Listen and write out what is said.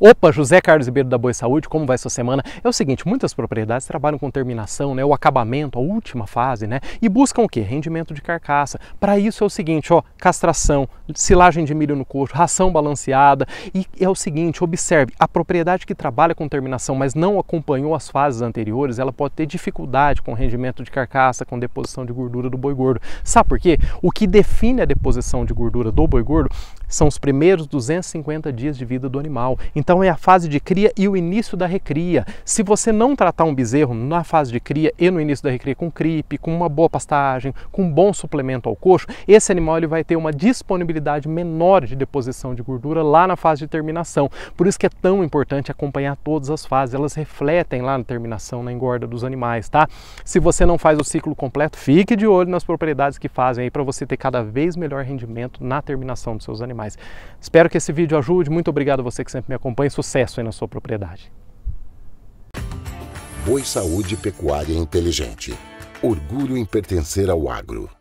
Opa, José Carlos Ribeiro da Boa Saúde, como vai essa semana? É o seguinte, muitas propriedades trabalham com terminação, né, o acabamento, a última fase, né, e buscam o quê? Rendimento de carcaça. Para isso é o seguinte, ó, castração, silagem de milho no coxo, ração balanceada, e é o seguinte, observe, a propriedade que trabalha com terminação, mas não acompanhou as fases anteriores, ela pode ter dificuldade com rendimento de carcaça, com deposição de gordura do boi gordo. Sabe por quê? O que define a deposição de gordura do boi gordo são os primeiros 250 dias de vida do animal. Então é a fase de cria e o início da recria. Se você não tratar um bezerro na fase de cria e no início da recria com cripe, com uma boa pastagem, com um bom suplemento ao coxo, esse animal ele vai ter uma disponibilidade menor de deposição de gordura lá na fase de terminação. Por isso que é tão importante acompanhar todas as fases, elas refletem lá na terminação, na engorda dos animais, tá? Se você não faz o ciclo completo, fique de olho nas propriedades que fazem aí para você ter cada vez melhor rendimento na terminação dos seus animais mais. Espero que esse vídeo ajude. Muito obrigado a você que sempre me acompanha. Sucesso aí na sua propriedade. Boi Saúde Pecuária Inteligente. Orgulho em pertencer ao agro.